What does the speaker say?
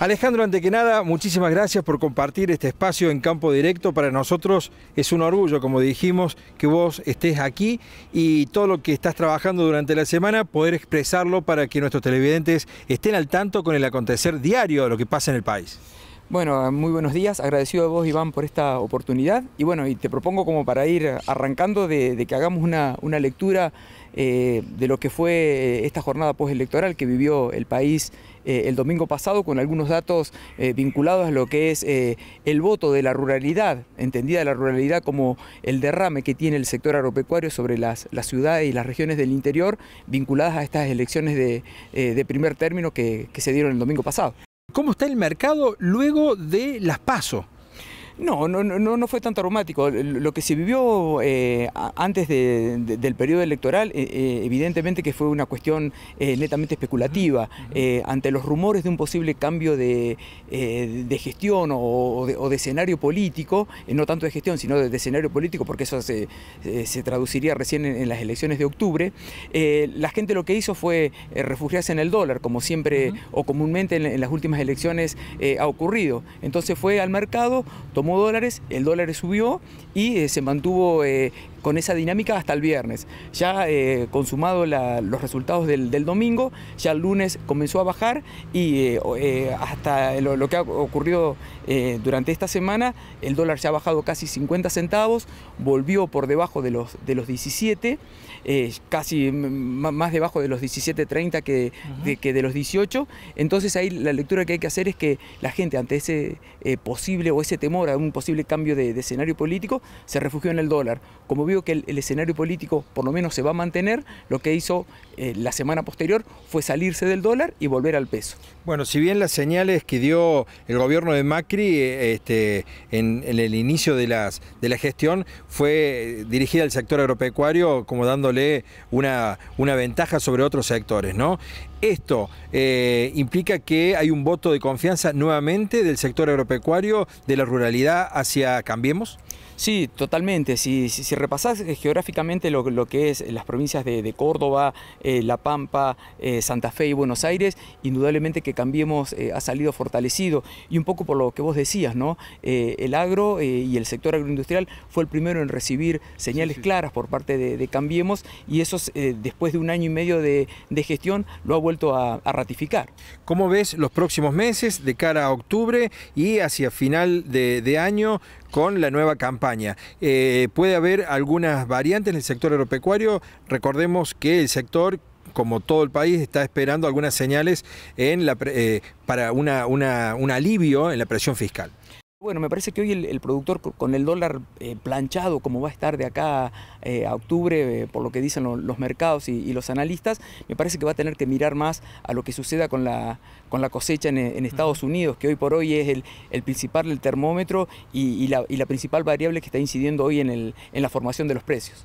Alejandro, ante que nada, muchísimas gracias por compartir este espacio en campo directo. Para nosotros es un orgullo, como dijimos, que vos estés aquí y todo lo que estás trabajando durante la semana, poder expresarlo para que nuestros televidentes estén al tanto con el acontecer diario de lo que pasa en el país. Bueno, eh, muy buenos días, agradecido a vos Iván por esta oportunidad y bueno, y te propongo como para ir arrancando de, que hagamos una, lectura eh, de lo que fue eh, esta jornada postelectoral que vivió el país el domingo pasado con algunos datos vinculados a lo que es el voto de la ruralidad, entendida la ruralidad como el derrame que tiene el sector agropecuario sobre las, ciudades y las regiones del interior vinculadas a estas elecciones de, primer término que se dieron el domingo pasado cómo está el mercado luego de las pasos. No, no, no, fue tanto aromático, Lo que se vivió eh, antes del periodo electoral, eh, eh, evidentemente que fue una cuestión netamente especulativa. ante los rumores de un posible cambio de, gestión o, de, escenario político, no tanto de gestión, sino de, escenario político, porque eso se, traduciría recién en, las elecciones de octubre, la gente lo que hizo fue refugiarse en el dólar, como siempre o comúnmente en, en, las últimas elecciones ha ocurrido. Entonces fue al mercado, tomó dólares, el dólar subió y eh, se mantuvo eh, con esa dinámica hasta el viernes. Ya eh, consumado los resultados del, domingo, ya el lunes comenzó a bajar y eh, eh, hasta lo, que ha ocurrido eh, durante esta semana, el dólar se ha bajado casi 50 centavos, volvió por debajo de los, de los 17, casi más debajo de los 17.30 que, de, que de los 18. Entonces ahí la lectura que hay que hacer es que la gente ante ese posible o ese temor a un posible cambio de, escenario político se refugió en el dólar. Como que el, escenario político por lo menos se va a mantener, lo que hizo eh, la semana posterior fue salirse del dólar y volver al peso. Bueno, si bien las señales que dio el gobierno de Macri eh, este, en, el inicio de, las, de la gestión fue eh, dirigida al sector agropecuario como dándole una, una ventaja sobre otros sectores, ¿no? Esto implica que hay un voto de confianza nuevamente del sector agropecuario, de la ruralidad hacia Cambiemos. Sí, totalmente. Si, repasás eh, geográficamente lo, que es eh, las provincias de, Córdoba, eh, La Pampa, Santa Fe y Buenos Aires, indudablemente que Cambiemos ha salido fortalecido. Y un poco por lo que vos decías, ¿no? el agro y el sector agroindustrial fue el primero en recibir señales claras por parte de, Cambiemos y eso después de un año y medio de, gestión lo ha vuelto a, a, ratificar. ¿Cómo ves los próximos meses de cara a octubre y hacia final de año? con la nueva campaña. Eh, puede haber algunas variantes en el sector agropecuario. Recordemos que el sector como todo el país, está esperando algunas señales eh, para un alivio en la presión fiscal. Bueno, me parece que hoy el, productor con el dólar eh, planchado, como va a estar de acá eh, a octubre, eh, por lo que dicen los mercados y, los analistas, me parece que va a tener que mirar más a lo que suceda con la, con la cosecha en, Estados Unidos, que hoy por hoy es el, principal termómetro y, la, principal variable que está incidiendo hoy en la formación de los precios.